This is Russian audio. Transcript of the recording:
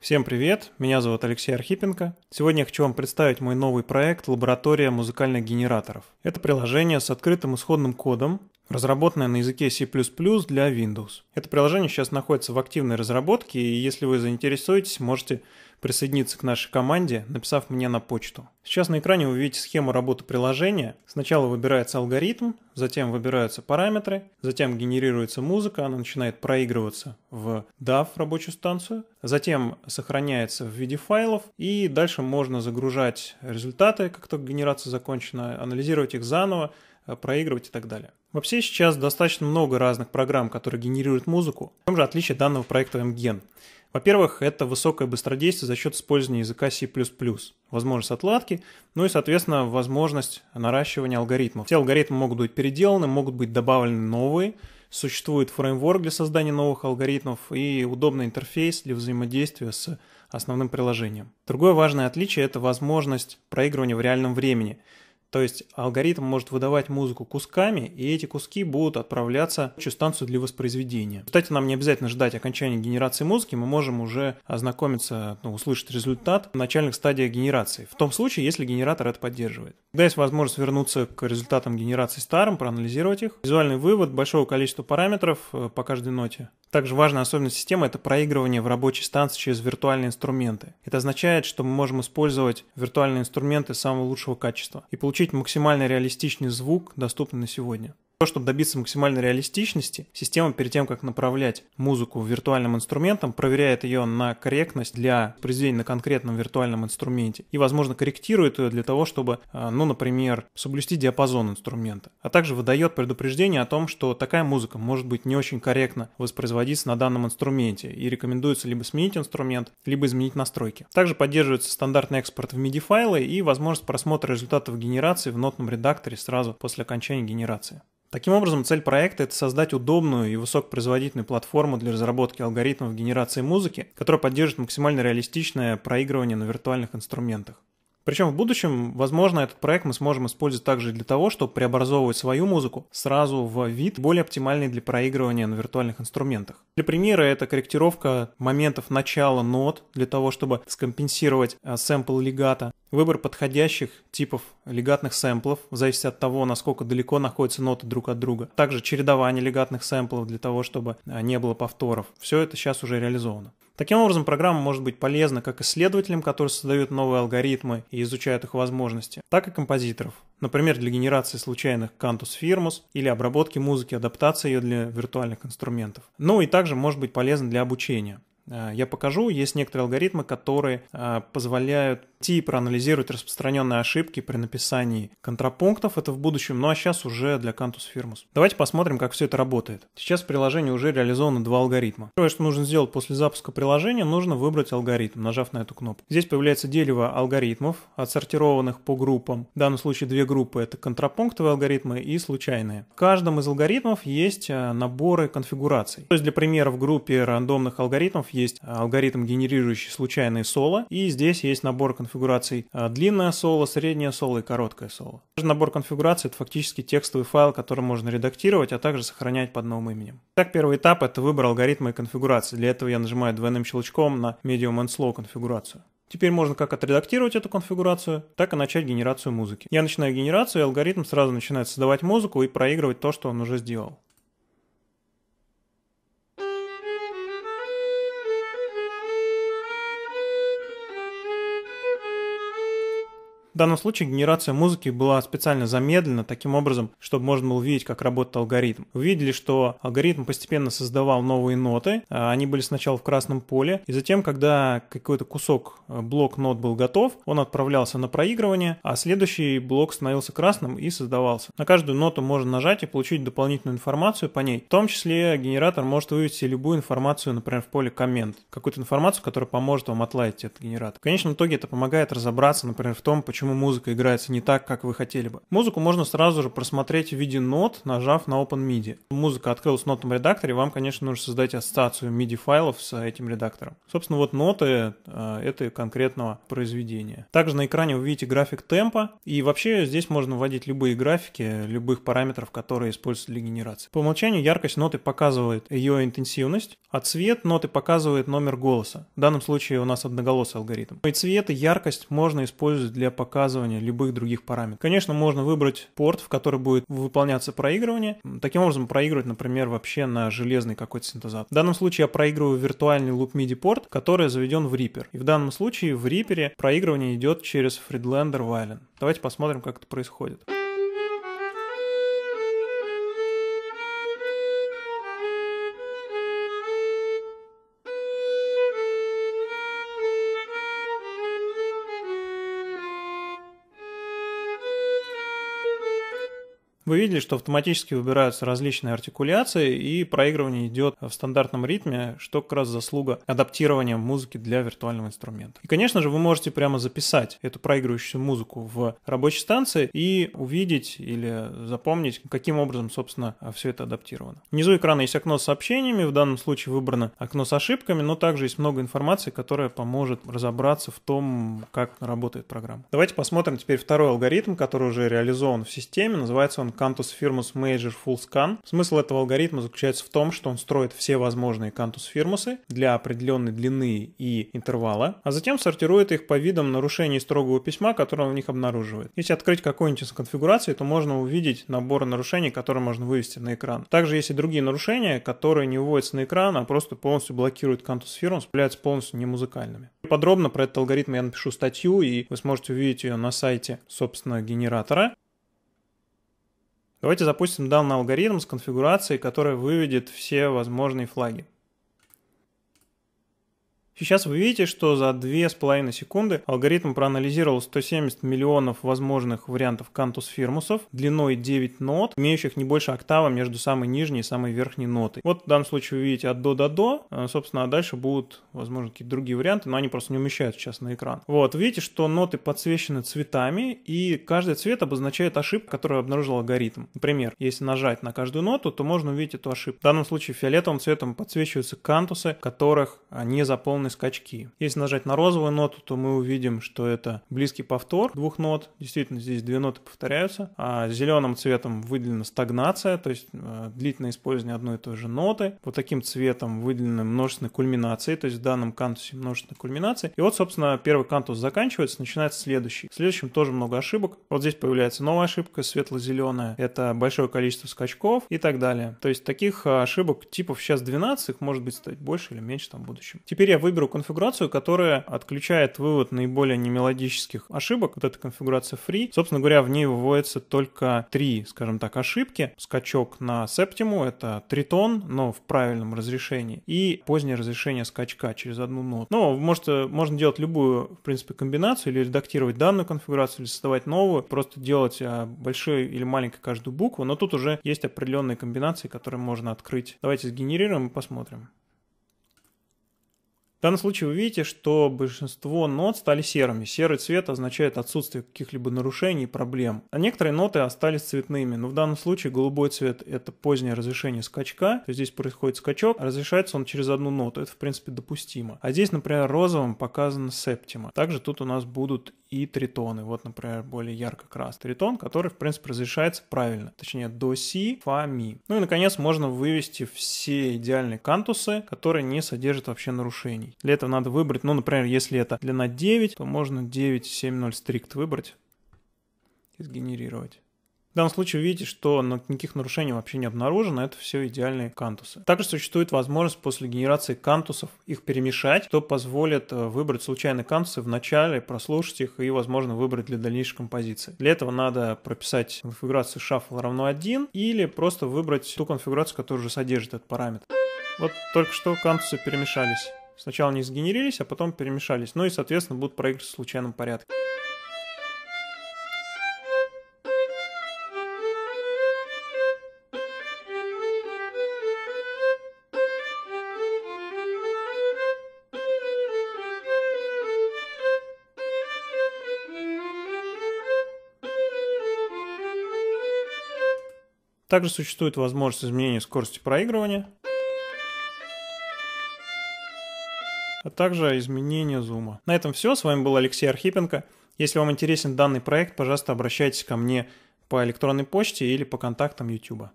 Всем привет, меня зовут Алексей Архипенко. Сегодня я хочу вам представить мой новый проект «Лаборатория музыкальных генераторов». Это приложение с открытым исходным кодом, разработанное на языке C++ для Windows. Это приложение сейчас находится в активной разработке, и если вы заинтересуетесь, можете присоединиться к нашей команде, написав мне на почту. Сейчас на экране вы видите схему работы приложения. Сначала выбирается алгоритм, затем выбираются параметры, затем генерируется музыка, она начинает проигрываться в DAV рабочую станцию, затем сохраняется в виде файлов, и дальше можно загружать результаты, как только генерация закончена, анализировать их заново, э, проигрывать и так далее. Вообще сейчас достаточно много разных программ, которые генерируют музыку. В чем же отличие данного проекта MGen? Во-первых, это высокое быстродействие за счет использования языка C++, возможность отладки, ну и, соответственно, возможность наращивания алгоритмов. Все алгоритмы могут быть переделаны, могут быть добавлены новые, существует фреймворк для создания новых алгоритмов и удобный интерфейс для взаимодействия с основным приложением. Другое важное отличие – это возможность проигрывания в реальном времени – то есть алгоритм может выдавать музыку кусками, и эти куски будут отправляться в станцию для воспроизведения. Кстати, нам не обязательно ждать окончания генерации музыки, мы можем уже ознакомиться, ну, услышать результат в начальных стадиях генерации, в том случае, если генератор это поддерживает. Когда есть возможность вернуться к результатам генерации старым, проанализировать их. Визуальный вывод большого количества параметров э, по каждой ноте. Также важная особенность системы – это проигрывание в рабочей станции через виртуальные инструменты. Это означает, что мы можем использовать виртуальные инструменты самого лучшего качества и получать получить максимально реалистичный звук, доступный на сегодня то, чтобы добиться максимальной реалистичности, система перед тем, как направлять музыку виртуальным инструментом, проверяет ее на корректность для произведения на конкретном виртуальном инструменте и, возможно, корректирует ее для того, чтобы, э, ну, например, соблюсти диапазон инструмента, а также выдает предупреждение о том, что такая музыка может быть не очень корректно воспроизводиться на данном инструменте и рекомендуется либо сменить инструмент, либо изменить настройки. Также поддерживается стандартный экспорт в MIDI-файлы и возможность просмотра результатов генерации в нотном редакторе сразу после окончания генерации. Таким образом, цель проекта – это создать удобную и высокопроизводительную платформу для разработки алгоритмов генерации музыки, которая поддержит максимально реалистичное проигрывание на виртуальных инструментах. Причем в будущем, возможно, этот проект мы сможем использовать также для того, чтобы преобразовывать свою музыку сразу в вид, более оптимальный для проигрывания на виртуальных инструментах. Для примера это корректировка моментов начала нот для того, чтобы скомпенсировать э, сэмпл легата. Выбор подходящих типов легатных сэмплов в зависимости от того, насколько далеко находятся ноты друг от друга. Также чередование легатных сэмплов для того, чтобы а, не было повторов. Все это сейчас уже реализовано. Таким образом, программа может быть полезна как исследователям, которые создают новые алгоритмы и изучают их возможности, так и композиторов. Например, для генерации случайных кантус фирмус или обработки музыки, адаптации ее для виртуальных инструментов. Ну и также может быть полезна для обучения. Э, я покажу. Есть некоторые алгоритмы, которые э, позволяют идти и проанализировать распространенные ошибки при написании контрапунктов. Это в будущем, ну а сейчас уже для Cantus Firmus. Давайте посмотрим, как все это работает. Сейчас в приложении уже реализованы два алгоритма. Первое, что нужно сделать после запуска приложения, нужно выбрать алгоритм, нажав на эту кнопку. Здесь появляется дерево алгоритмов, отсортированных по группам. В данном случае две группы — это контрапунктовые алгоритмы и случайные. В каждом из алгоритмов есть э, наборы конфигураций. То есть для примера в группе рандомных алгоритмов есть э, алгоритм, генерирующий случайные соло, и здесь есть набор конфигураций э, длинное соло, среднее соло и короткое соло. Также Набор конфигураций — это фактически текстовый файл, который можно редактировать, а также сохранять под новым именем. Так, первый этап — это выбор алгоритма и конфигурации. Для этого я нажимаю двойным щелчком на Medium and Slow конфигурацию. Теперь можно как отредактировать эту конфигурацию, так и начать генерацию музыки. Я начинаю генерацию, и алгоритм сразу начинает создавать музыку и проигрывать то, что он уже сделал. В данном случае генерация музыки была специально замедлена таким образом, чтобы можно было увидеть, как работает алгоритм. Увидели, что алгоритм постепенно создавал новые ноты, а, они были сначала в красном поле, и затем, когда какой-то кусок, э, блок нот был готов, он отправлялся на проигрывание, а следующий блок становился красным и создавался. На каждую ноту можно нажать и получить дополнительную информацию по ней. В том числе генератор может вывести любую информацию, например, в поле коммент, какую-то информацию, которая поможет вам отладить этот генератор. В конечном итоге это помогает разобраться, например, в том, почему почему музыка играется не так, как вы хотели бы. Музыку можно сразу же просмотреть в виде нот, нажав на Open MIDI. Музыка открылась в нотном редакторе, вам, конечно, нужно создать ассоциацию MIDI файлов с этим редактором. Собственно, вот ноты э, этой конкретного произведения. Также на экране вы видите график темпа, и вообще здесь можно вводить любые графики, любых параметров, которые используются для генерации. По умолчанию яркость ноты показывает ее интенсивность, а цвет ноты показывает номер голоса. В данном случае у нас одноголосый алгоритм. И цвет и яркость можно использовать для показания показывания любых других параметров. Конечно, можно выбрать порт, в который будет выполняться проигрывание. Таким образом, проигрывать, например, вообще на железный какой-то синтезатор. В данном случае я проигрываю виртуальный loop MIDI порт, который заведен в Reaper. И в данном случае в Reaper проигрывание идет через FreeLander Violin. Давайте посмотрим, как это происходит. Вы видели, что автоматически выбираются различные артикуляции, и проигрывание идет в стандартном ритме, что как раз заслуга адаптирования музыки для виртуального инструмента. И, конечно же, вы можете прямо записать эту проигрывающую музыку в рабочей станции и увидеть или запомнить, каким образом, собственно, все это адаптировано. Внизу экрана есть окно с сообщениями, в данном случае выбрано окно с ошибками, но также есть много информации, которая поможет разобраться в том, как работает программа. Давайте посмотрим теперь второй алгоритм, который уже реализован в системе, называется он Cantus Firmus Major Full Scan. Смысл этого алгоритма заключается в том, что он строит все возможные Cantus Firmus для определенной длины и интервала, а затем сортирует их по видам нарушений строгого письма, которое он в них обнаруживает. Если открыть какую-нибудь из конфигураций, то можно увидеть набор нарушений, которые можно вывести на экран. Также есть и другие нарушения, которые не выводятся на экран, а просто полностью блокируют Cantus Firmus, являются полностью немузыкальными. Подробно про этот алгоритм я напишу статью, и вы сможете увидеть ее на сайте, собственно, генератора. Давайте запустим данный алгоритм с конфигурацией, которая выведет все возможные флаги. Сейчас вы видите, что за 2,5 секунды алгоритм проанализировал 170 миллионов возможных вариантов кантус-фирмусов длиной 9 нот, имеющих не больше октава между самой нижней и самой верхней нотой. Вот в данном случае вы видите от до до до, э, собственно, а дальше будут, возможно, какие-то другие варианты, но они просто не умещаются сейчас на экран. Вот, видите, что ноты подсвечены цветами, и каждый цвет обозначает ошибку, которую обнаружил алгоритм. Например, если нажать на каждую ноту, то можно увидеть эту ошибку. В данном случае фиолетовым цветом подсвечиваются кантусы, которых э, не заполнены определенные скачки. Если нажать на розовую ноту, то мы увидим, что это близкий повтор двух нот. Действительно, здесь две ноты повторяются. А зеленым цветом выделена стагнация, то есть э, длительное использование одной и той же ноты. Вот таким цветом выделены множественные кульминации, то есть в данном кантусе множественные кульминации. И вот, собственно, первый кантус заканчивается, начинается следующий. В следующем тоже много ошибок. Вот здесь появляется новая ошибка, светло-зеленая. Это большое количество скачков и так далее. То есть таких э, ошибок типов сейчас 12, их может быть стать больше или меньше там в будущем. Теперь я выберу выберу конфигурацию, которая отключает вывод наиболее немелодических ошибок. Вот эта конфигурация free. Собственно говоря, в ней выводятся только три, скажем так, ошибки. Скачок на септиму — это тритон, но в правильном разрешении. И позднее разрешение скачка через одну ноту. Но ну, может, э, можно делать любую, в принципе, комбинацию или редактировать данную конфигурацию, или создавать новую, просто делать э, большой или маленькой каждую букву. Но тут уже есть определенные комбинации, которые можно открыть. Давайте сгенерируем и посмотрим. В данном случае вы видите, что большинство нот стали серыми. Серый цвет означает отсутствие каких-либо нарушений и проблем. А некоторые ноты остались цветными, но в данном случае голубой цвет — это позднее разрешение скачка, то здесь происходит скачок, а разрешается он через одну ноту, это в принципе допустимо. А здесь, например, розовым показана септима. Также тут у нас будут и тритоны. Вот, например, более ярко-красный тритон, который, в принципе, разрешается правильно. Точнее, до си, фа, ми. Ну и, наконец, можно вывести все идеальные кантусы, которые не содержат вообще нарушений уровней. Для этого надо выбрать, ну, например, если это длина 9, то можно 9.7.0 стрикт выбрать и сгенерировать. В данном случае видите, что никаких нарушений вообще не обнаружено, это все идеальные кантусы. Также существует возможность после генерации кантусов их перемешать, что позволит э, выбрать случайные кантусы в начале, прослушать их и, возможно, выбрать для дальнейшей композиции. Для этого надо прописать конфигурацию shuffle равно 1 или просто выбрать ту конфигурацию, которая уже содержит этот параметр. Вот только что кантусы перемешались. Сначала они сгенерились, а потом перемешались. Ну и, соответственно, будут проигрываться в случайном порядке. Также существует возможность изменения скорости проигрывания. а также изменение зума. На этом все. С вами был Алексей Архипенко. Если вам интересен данный проект, пожалуйста, обращайтесь ко мне по электронной почте или по контактам YouTube.